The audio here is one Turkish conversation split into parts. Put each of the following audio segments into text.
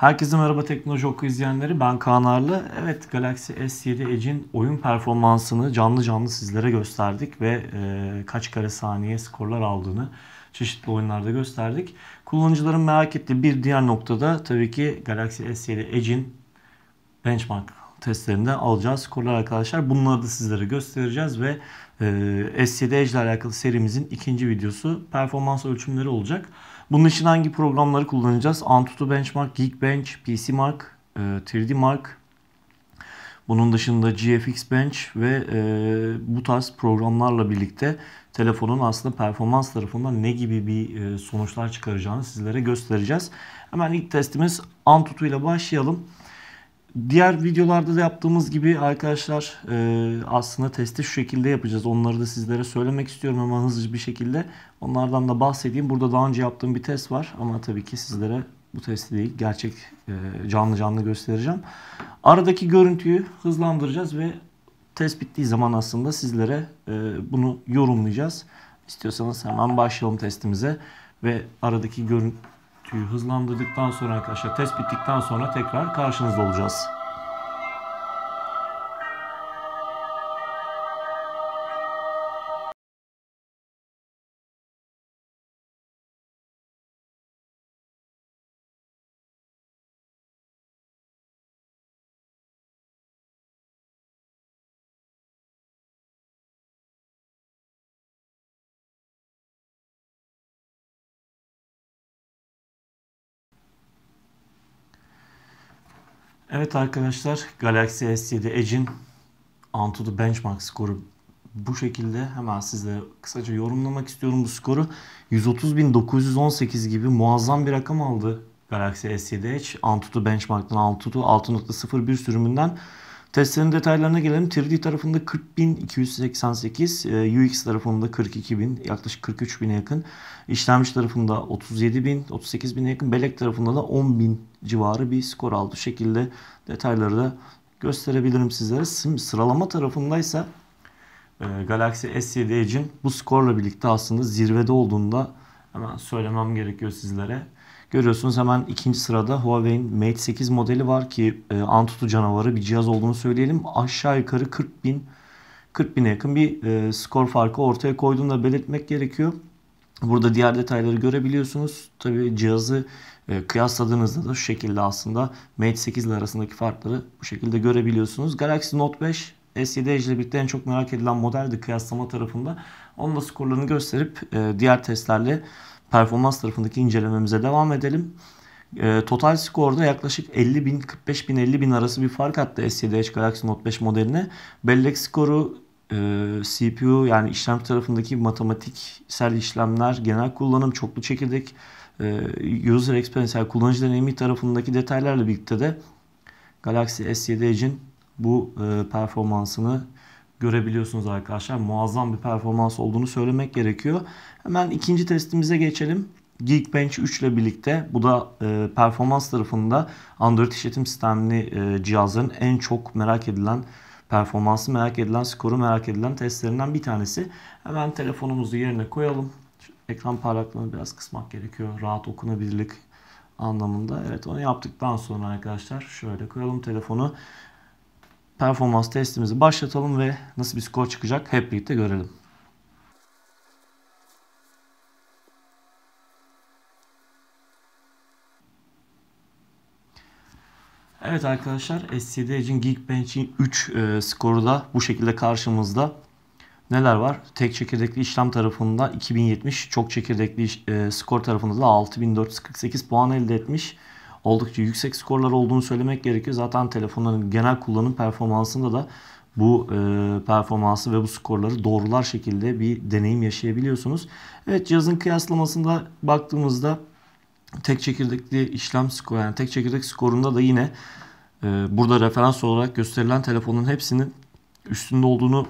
Herkese merhaba Teknoloji Oku izleyenleri. Ben Kaan Arlı. Evet Galaxy S7 Edge'in oyun performansını canlı canlı sizlere gösterdik ve e, kaç kare saniye skorlar aldığını çeşitli oyunlarda gösterdik. Kullanıcıların merak ettiği bir diğer noktada tabii ki Galaxy S7 Edge'in benchmark testlerinden alacağı skorlar arkadaşlar. Bunları da sizlere göstereceğiz ve e, S7 Edge ile alakalı serimizin ikinci videosu performans ölçümleri olacak. Bunun için hangi programları kullanacağız? Antutu Benchmark, Geekbench, PCMark, e, 3DMark, bunun dışında GFX Bench ve e, bu tarz programlarla birlikte telefonun aslında performans tarafında ne gibi bir e, sonuçlar çıkaracağını sizlere göstereceğiz. Hemen ilk testimiz Antutu ile başlayalım. Diğer videolarda da yaptığımız gibi arkadaşlar e, aslında testi şu şekilde yapacağız. Onları da sizlere söylemek istiyorum ama hızlı bir şekilde. Onlardan da bahsedeyim. Burada daha önce yaptığım bir test var ama tabii ki sizlere bu testi değil gerçek e, canlı canlı göstereceğim. Aradaki görüntüyü hızlandıracağız ve test bittiği zaman aslında sizlere e, bunu yorumlayacağız. İstiyorsanız hemen başlayalım testimize ve aradaki görüntü tüyü hızlandırdıktan sonra arkadaşlar test bittikten sonra tekrar karşınızda olacağız. Evet arkadaşlar Galaxy S7 Edge'in Antutu Benchmark skoru bu şekilde hemen size kısaca yorumlamak istiyorum bu skoru. 130.918 gibi muazzam bir rakam aldı Galaxy S7 Edge. Antutu Benchmark'tan Antutu 6.01 sürümünden Testlerin detaylarına gelelim. 3D tarafında 40.288, e, UX tarafında 42.000, yaklaşık 43.000'e yakın. İşlemci tarafında 37.000, 38.000'e yakın. Bellek tarafında da 10.000 civarı bir skor aldı. şekilde detayları da gösterebilirim sizlere. Şimdi sıralama tarafındaysa e, Galaxy S7 Edge'in bu skorla birlikte aslında zirvede olduğunda hemen söylemem gerekiyor sizlere. Görüyorsunuz hemen ikinci sırada Huawei'in Mate 8 modeli var ki e, Antutu canavarı bir cihaz olduğunu söyleyelim. Aşağı yukarı 40 bin 40 bine yakın bir e, skor farkı ortaya koyduğunu da belirtmek gerekiyor. Burada diğer detayları görebiliyorsunuz. Tabi cihazı e, kıyasladığınızda da şu şekilde aslında Mate 8 ile arasındaki farkları bu şekilde görebiliyorsunuz. Galaxy Note 5 S7 Edge ile birlikte en çok merak edilen modeldi kıyaslama tarafında. Onun da skorlarını gösterip e, diğer testlerle performans tarafındaki incelememize devam edelim. E, total skorda yaklaşık 50 bin, 45 bin, 50 bin arası bir fark attı S7H Galaxy Note 5 modeline. Bellek skoru e, CPU yani işlem tarafındaki matematiksel işlemler, genel kullanım, çoklu çekirdek, e, user experience yani kullanıcı deneyimi tarafındaki detaylarla birlikte de Galaxy S7 Edge'in bu e, performansını görebiliyorsunuz arkadaşlar. Muazzam bir performans olduğunu söylemek gerekiyor. Hemen ikinci testimize geçelim. Geekbench 3 ile birlikte bu da e, performans tarafında Android işletim sistemli e, cihazların en çok merak edilen performansı merak edilen, skoru merak edilen testlerinden bir tanesi. Hemen telefonumuzu yerine koyalım. Şu ekran parlaklığını biraz kısmak gerekiyor. Rahat okunabilirlik anlamında. Evet onu yaptıktan sonra arkadaşlar şöyle koyalım telefonu performans testimizi başlatalım ve nasıl bir skor çıkacak hep birlikte görelim. Evet arkadaşlar SCD için Geekbench'in 3 e, skoru da bu şekilde karşımızda. Neler var? Tek çekirdekli işlem tarafında 2070, çok çekirdekli e, skor tarafında da 6448 puan elde etmiş oldukça yüksek skorlar olduğunu söylemek gerekiyor. Zaten telefonların genel kullanım performansında da bu e, performansı ve bu skorları doğrular şekilde bir deneyim yaşayabiliyorsunuz. Evet cihazın kıyaslamasında baktığımızda tek çekirdekli işlem skoru yani tek çekirdek skorunda da yine e, burada referans olarak gösterilen telefonun hepsinin üstünde olduğunu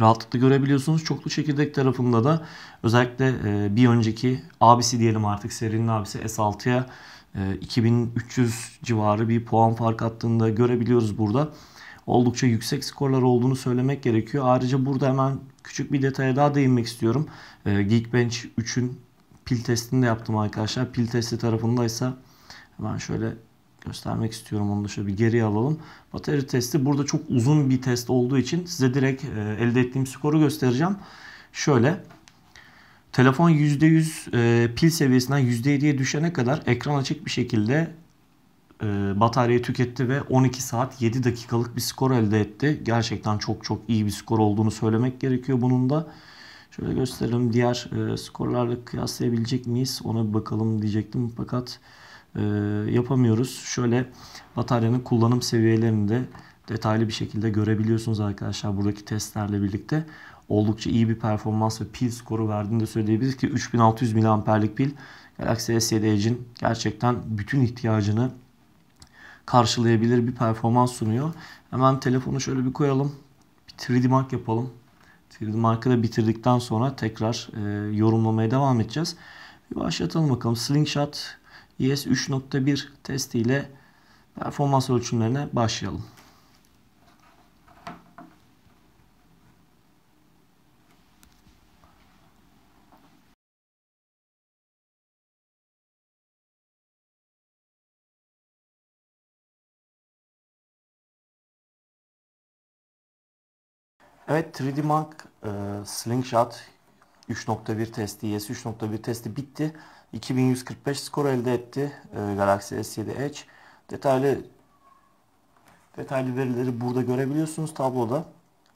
rahatlıkla görebiliyorsunuz. Çoklu çekirdek tarafında da özellikle e, bir önceki abisi diyelim artık serinin abisi S6'ya 2300 ee, civarı bir puan fark attığında görebiliyoruz burada. Oldukça yüksek skorlar olduğunu söylemek gerekiyor. Ayrıca burada hemen küçük bir detaya daha değinmek istiyorum. Ee, Geekbench 3'ün pil testini de yaptım arkadaşlar. Pil testi tarafındaysa hemen şöyle göstermek istiyorum. Onu da şöyle bir geriye alalım. Bateri testi burada çok uzun bir test olduğu için size direkt e, elde ettiğim skoru göstereceğim. Şöyle Telefon %100 e, pil seviyesinden %7'ye düşene kadar ekran açık bir şekilde e, bataryayı tüketti ve 12 saat 7 dakikalık bir skor elde etti. Gerçekten çok çok iyi bir skor olduğunu söylemek gerekiyor bunun da. Şöyle gösterelim diğer e, skorlarla kıyaslayabilecek miyiz ona bir bakalım diyecektim fakat e, yapamıyoruz. Şöyle bataryanın kullanım seviyelerini de detaylı bir şekilde görebiliyorsunuz arkadaşlar buradaki testlerle birlikte oldukça iyi bir performans ve pil skoru verdiğini de söyleyebiliriz ki 3600 mAh'lik pil Galaxy S7 Edge'in gerçekten bütün ihtiyacını karşılayabilir bir performans sunuyor. Hemen telefonu şöyle bir koyalım. Bir 3D Mark yapalım. 3D Mark'ı da bitirdikten sonra tekrar e, yorumlamaya devam edeceğiz. Bir başlatalım bakalım. Slingshot ES 3.1 testiyle performans ölçümlerine başlayalım. Evet 3D Mark e, Slingshot 3.1 testi, ES 3.1 testi bitti. 2145 skor elde etti e, Galaxy S7 Edge. Detaylı detaylı verileri burada görebiliyorsunuz tabloda.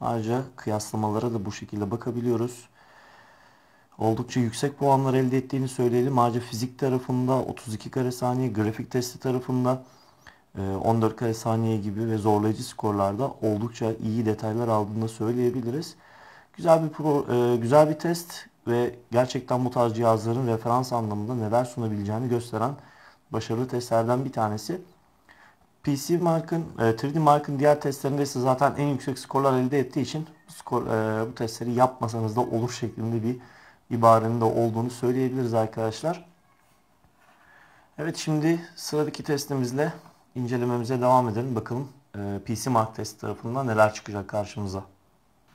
Ayrıca kıyaslamalara da bu şekilde bakabiliyoruz. Oldukça yüksek puanlar elde ettiğini söyleyelim. Ayrıca fizik tarafında 32 kare saniye, grafik testi tarafında 14 kare saniye gibi ve zorlayıcı skorlarda oldukça iyi detaylar aldığında söyleyebiliriz. Güzel bir pro, e, güzel bir test ve gerçekten bu tarz cihazların referans anlamında neler sunabileceğini gösteren başarılı testlerden bir tanesi. PC Mark'ın, 3D e, Mark'ın diğer testlerinde ise zaten en yüksek skorlar elde ettiği için bu, skor, e, bu testleri yapmasanız da olur şeklinde bir ibarenin de olduğunu söyleyebiliriz arkadaşlar. Evet şimdi sıradaki testimizle incelememize devam edelim. Bakalım e, PC Mark test tarafından neler çıkacak karşımıza.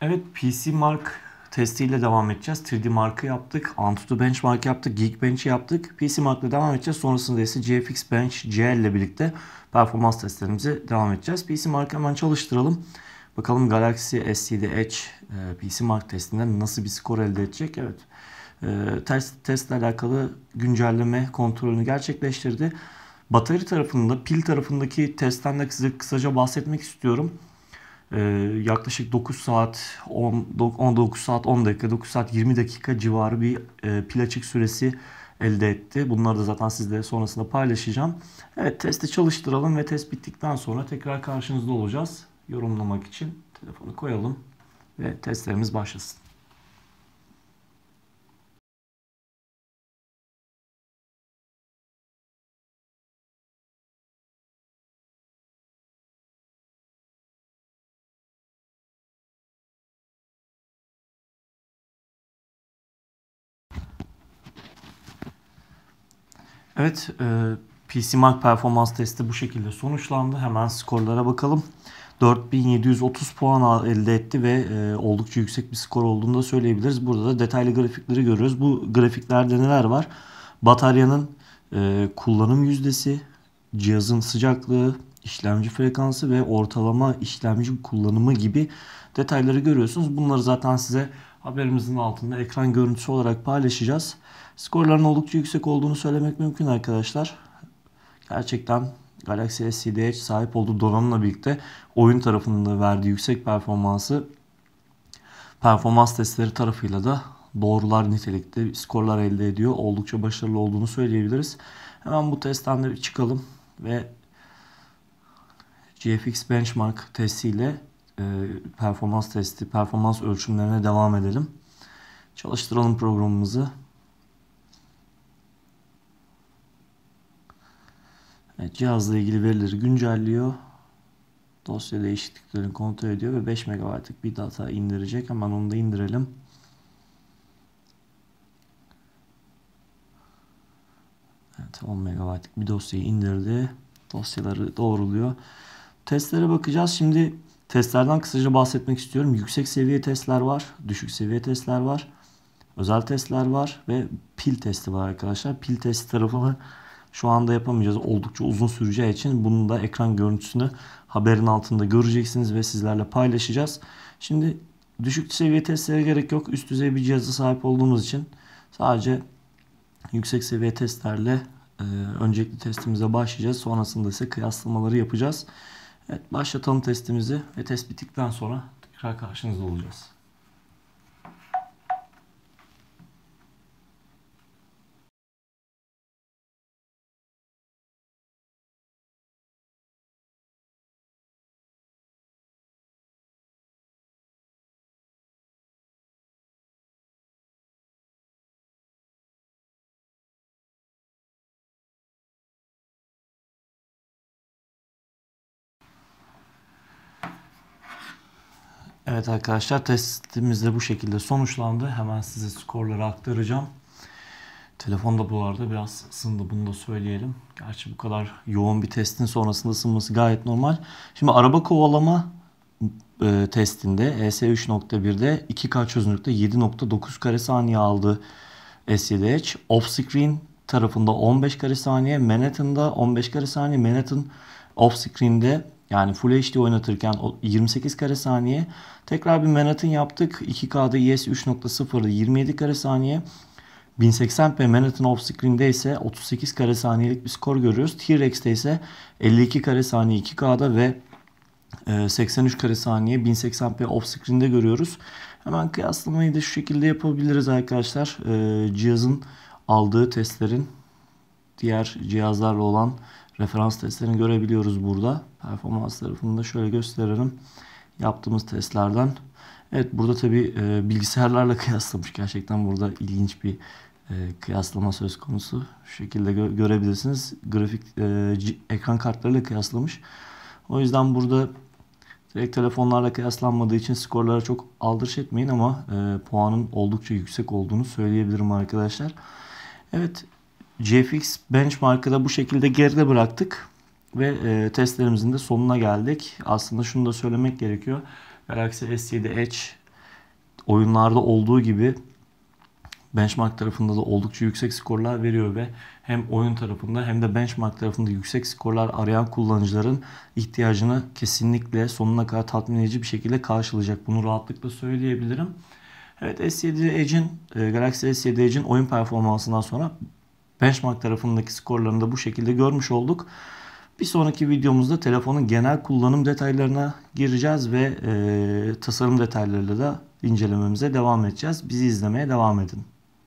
Evet PC Mark testiyle devam edeceğiz. 3D Mark'ı yaptık. Antutu Benchmark yaptık. Geekbench'i yaptık. PC Mark'la devam edeceğiz. Sonrasında ise GFX Bench GL ile birlikte performans testlerimize devam edeceğiz. PC Mark'ı hemen çalıştıralım. Bakalım Galaxy S7 Edge PC Mark testinden nasıl bir skor elde edecek? Evet. E, test testle alakalı güncelleme kontrolünü gerçekleştirdi. Batarya tarafında, pil tarafındaki testten de size kısaca bahsetmek istiyorum. Ee, yaklaşık 9 saat 10, 19 saat 10 dakika 9 saat 20 dakika civarı bir e, pil açık süresi elde etti. Bunları da zaten sizle sonrasında paylaşacağım. Evet testi çalıştıralım ve test bittikten sonra tekrar karşınızda olacağız. Yorumlamak için telefonu koyalım ve testlerimiz başlasın. Evet, e, PC Mark performans testi bu şekilde sonuçlandı. Hemen skorlara bakalım. 4730 puan elde etti ve e, oldukça yüksek bir skor olduğunu da söyleyebiliriz. Burada da detaylı grafikleri görüyoruz. Bu grafiklerde neler var? Bataryanın e, kullanım yüzdesi, cihazın sıcaklığı, işlemci frekansı ve ortalama işlemci kullanımı gibi detayları görüyorsunuz. Bunları zaten size haberimizin altında ekran görüntüsü olarak paylaşacağız. Skorların oldukça yüksek olduğunu söylemek mümkün arkadaşlar. Gerçekten Galaxy S7 sahip olduğu donanımla birlikte oyun tarafında verdiği yüksek performansı performans testleri tarafıyla da doğrular nitelikte skorlar elde ediyor. Oldukça başarılı olduğunu söyleyebiliriz. Hemen bu testten de çıkalım ve GFX benchmark testiyle ee, performans testi, performans ölçümlerine devam edelim. Çalıştıralım programımızı. Evet, cihazla ilgili verileri güncelliyor. Dosya değişikliklerini kontrol ediyor ve 5 MB'lık bir data indirecek. Hemen onu da indirelim. Evet 10 MB'lık bir dosyayı indirdi. Dosyaları doğruluyor. Testlere bakacağız. Şimdi Testlerden kısaca bahsetmek istiyorum. Yüksek seviye testler var, düşük seviye testler var, özel testler var ve pil testi var arkadaşlar. Pil testi tarafını şu anda yapamayacağız. Oldukça uzun süreceği için bunun da ekran görüntüsünü haberin altında göreceksiniz ve sizlerle paylaşacağız. Şimdi düşük seviye testlere gerek yok. Üst düzey bir cihaza sahip olduğumuz için sadece yüksek seviye testlerle e, öncelikli testimize başlayacağız. Sonrasında ise kıyaslamaları yapacağız. Evet başlatalım testimizi ve test bittikten sonra tekrar karşınızda olacağız. Evet arkadaşlar testimiz de bu şekilde sonuçlandı. Hemen size skorları aktaracağım. Telefon da bu arada biraz ısındı bunu da söyleyelim. Gerçi bu kadar yoğun bir testin sonrasında ısınması gayet normal. Şimdi araba kovalama e, testinde ES 3.1'de 2K çözünürlükte 7.9 kare saniye aldı s SCDH. Off-screen tarafında 15 kare saniye, Manhattan'da 15 kare saniye, Manhattan off-screen'de yani Full HD oynatırken 28 kare saniye. Tekrar bir Manhattan yaptık. 2K'da ES 3.0'da 27 kare saniye. 1080p Manhattan Offscreen'de ise 38 kare saniyelik bir skor görüyoruz. T-Rex'te ise 52 kare saniye 2K'da ve 83 e, kare saniye 1080p offscreen'de görüyoruz. Hemen kıyaslamayı da şu şekilde yapabiliriz arkadaşlar. E, cihazın aldığı testlerin diğer cihazlarla olan referans testlerini görebiliyoruz burada. Performans tarafını da şöyle gösterelim. Yaptığımız testlerden. Evet burada tabi e, bilgisayarlarla kıyaslamış. Gerçekten burada ilginç bir e, kıyaslama söz konusu. Şu şekilde gö görebilirsiniz. Grafik e, ekran kartlarıyla kıyaslamış. O yüzden burada direkt telefonlarla kıyaslanmadığı için skorlara çok aldırış etmeyin ama e, puanın oldukça yüksek olduğunu söyleyebilirim arkadaşlar. Evet GFX benchmark'ı da bu şekilde geride bıraktık ve e, testlerimizin de sonuna geldik. Aslında şunu da söylemek gerekiyor. Galaxy S7 Edge oyunlarda olduğu gibi benchmark tarafında da oldukça yüksek skorlar veriyor ve hem oyun tarafında hem de benchmark tarafında yüksek skorlar arayan kullanıcıların ihtiyacını kesinlikle sonuna kadar tatmin edici bir şekilde karşılayacak. Bunu rahatlıkla söyleyebilirim. Evet S7 Edge'in e, Galaxy S7 Edge'in oyun performansından sonra benchmark tarafındaki skorlarını da bu şekilde görmüş olduk. Bir sonraki videomuzda telefonun genel kullanım detaylarına gireceğiz ve e, tasarım detaylarıyla da incelememize devam edeceğiz. Bizi izlemeye devam edin.